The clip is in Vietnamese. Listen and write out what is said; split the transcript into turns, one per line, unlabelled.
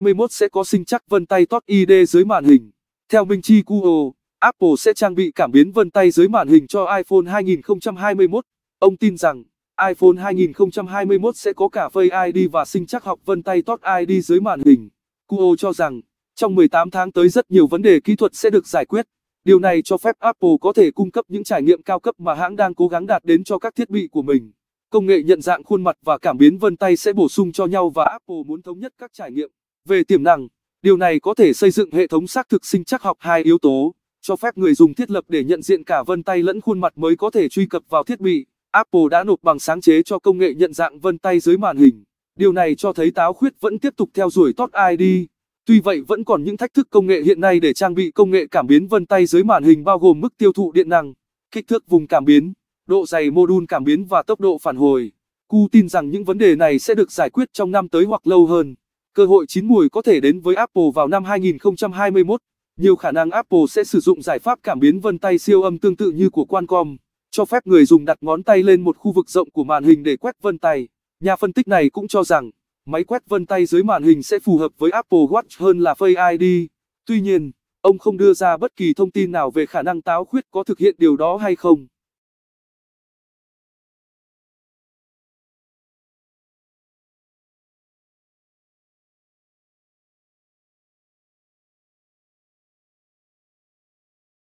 2021 sẽ có sinh chắc vân tay Touch ID dưới màn hình. Theo Minh Chi Kuo, Apple sẽ trang bị cảm biến vân tay dưới màn hình cho iPhone 2021. Ông tin rằng iPhone 2021 sẽ có cả Face ID và sinh chắc học vân tay Touch ID dưới màn hình. Kuo cho rằng trong 18 tháng tới rất nhiều vấn đề kỹ thuật sẽ được giải quyết. Điều này cho phép Apple có thể cung cấp những trải nghiệm cao cấp mà hãng đang cố gắng đạt đến cho các thiết bị của mình. Công nghệ nhận dạng khuôn mặt và cảm biến vân tay sẽ bổ sung cho nhau và Apple muốn thống nhất các trải nghiệm về tiềm năng, điều này có thể xây dựng hệ thống xác thực sinh chắc học hai yếu tố, cho phép người dùng thiết lập để nhận diện cả vân tay lẫn khuôn mặt mới có thể truy cập vào thiết bị. Apple đã nộp bằng sáng chế cho công nghệ nhận dạng vân tay dưới màn hình. Điều này cho thấy táo khuyết vẫn tiếp tục theo đuổi Touch ID. Tuy vậy vẫn còn những thách thức công nghệ hiện nay để trang bị công nghệ cảm biến vân tay dưới màn hình bao gồm mức tiêu thụ điện năng, kích thước vùng cảm biến, độ dày mô đun cảm biến và tốc độ phản hồi. Cu tin rằng những vấn đề này sẽ được giải quyết trong năm tới hoặc lâu hơn. Cơ hội chín mùi có thể đến với Apple vào năm 2021. Nhiều khả năng Apple sẽ sử dụng giải pháp cảm biến vân tay siêu âm tương tự như của Qualcomm, cho phép người dùng đặt ngón tay lên một khu vực rộng của màn hình để quét vân tay. Nhà phân tích này cũng cho rằng, máy quét vân tay dưới màn hình sẽ phù hợp với Apple Watch hơn là Face ID. Tuy nhiên, ông không đưa ra bất kỳ thông tin nào về khả năng táo khuyết có thực hiện điều đó hay không.